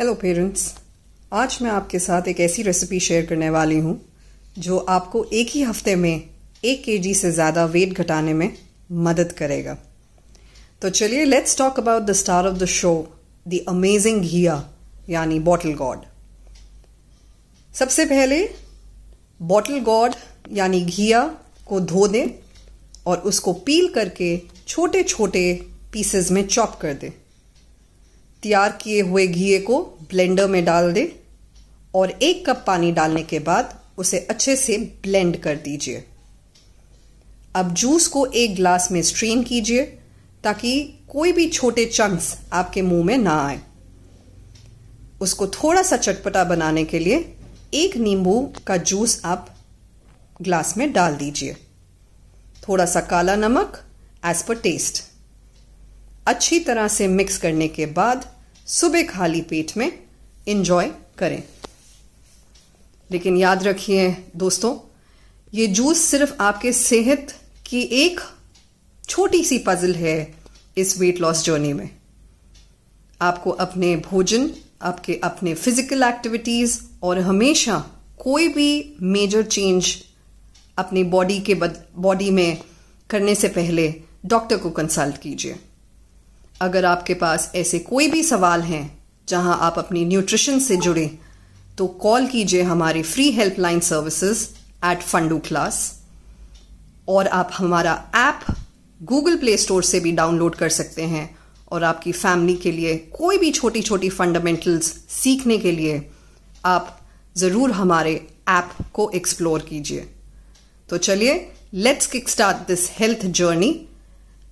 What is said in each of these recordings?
Hello parents आज मैं आपके साथ एक ऐसी रेसिपी शेयर करने वाली हूँ जो आपको एक ही हफ्ते में एक के से ज़्यादा वेट घटाने में मदद करेगा तो चलिए let's talk about the star of the show the amazing घिया यानी बॉटल गॉड सबसे पहले बॉटल गॉड यानी घिया को धो दें और उसको पील करके छोटे छोटे पीसेस में चॉप कर दें तैयार किए हुए घी को ब्लेंडर में डाल दें और एक कप पानी डालने के बाद उसे अच्छे से ब्लेंड कर दीजिए अब जूस को एक ग्लास में स्ट्रेन कीजिए ताकि कोई भी छोटे चंक्स आपके मुंह में ना आए उसको थोड़ा सा चटपटा बनाने के लिए एक नींबू का जूस आप ग्लास में डाल दीजिए थोड़ा सा काला नमक एज पर टेस्ट अच्छी तरह से मिक्स करने के बाद सुबह खाली पेट में इंजॉय करें लेकिन याद रखिए दोस्तों ये जूस सिर्फ आपके सेहत की एक छोटी सी पजल है इस वेट लॉस जर्नी में आपको अपने भोजन आपके अपने फिजिकल एक्टिविटीज और हमेशा कोई भी मेजर चेंज अपनी बॉडी के बॉडी में करने से पहले डॉक्टर को कंसल्ट कीजिए अगर आपके पास ऐसे कोई भी सवाल हैं जहां आप अपनी न्यूट्रिशन से जुड़े तो कॉल कीजिए हमारी free helpline services at Fundoo class और आप हमारा ऐप गूगल प्ले स्टोर से भी डाउनलोड कर सकते हैं और आपकी फैमिली के लिए कोई भी छोटी छोटी फंडामेंटल्स सीखने के लिए आप ज़रूर हमारे ऐप को एक्सप्लोर कीजिए तो चलिए let's kick start this health journey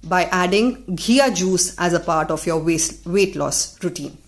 by adding ghee juice as a part of your weight loss routine.